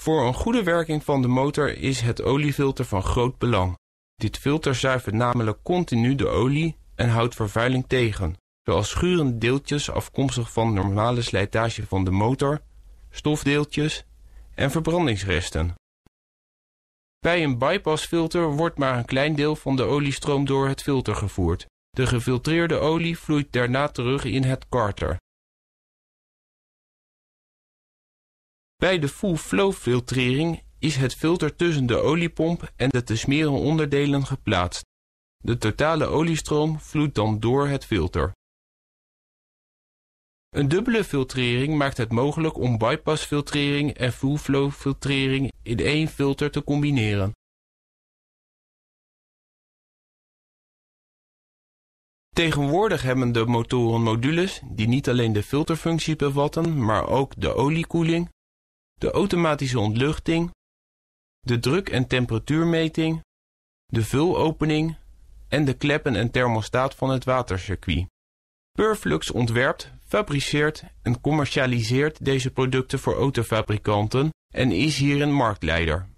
Voor een goede werking van de motor is het oliefilter van groot belang. Dit filter zuivert namelijk continu de olie en houdt vervuiling tegen, zoals schurende deeltjes afkomstig van normale slijtage van de motor, stofdeeltjes en verbrandingsresten. Bij een bypassfilter wordt maar een klein deel van de oliestroom door het filter gevoerd. De gefiltreerde olie vloeit daarna terug in het karter, Bij de full flow filtrering is het filter tussen de oliepomp en de te smeren onderdelen geplaatst. De totale oliestroom vloeit dan door het filter. Een dubbele filtrering maakt het mogelijk om bypass filtrering en full flow filtrering in één filter te combineren. Tegenwoordig hebben de motoren modules die niet alleen de filterfunctie bevatten, maar ook de oliekoeling, de automatische ontluchting, de druk- en temperatuurmeting, de vulopening en de kleppen en thermostaat van het watercircuit. Purflux ontwerpt, fabriceert en commercialiseert deze producten voor autofabrikanten en is hier een marktleider.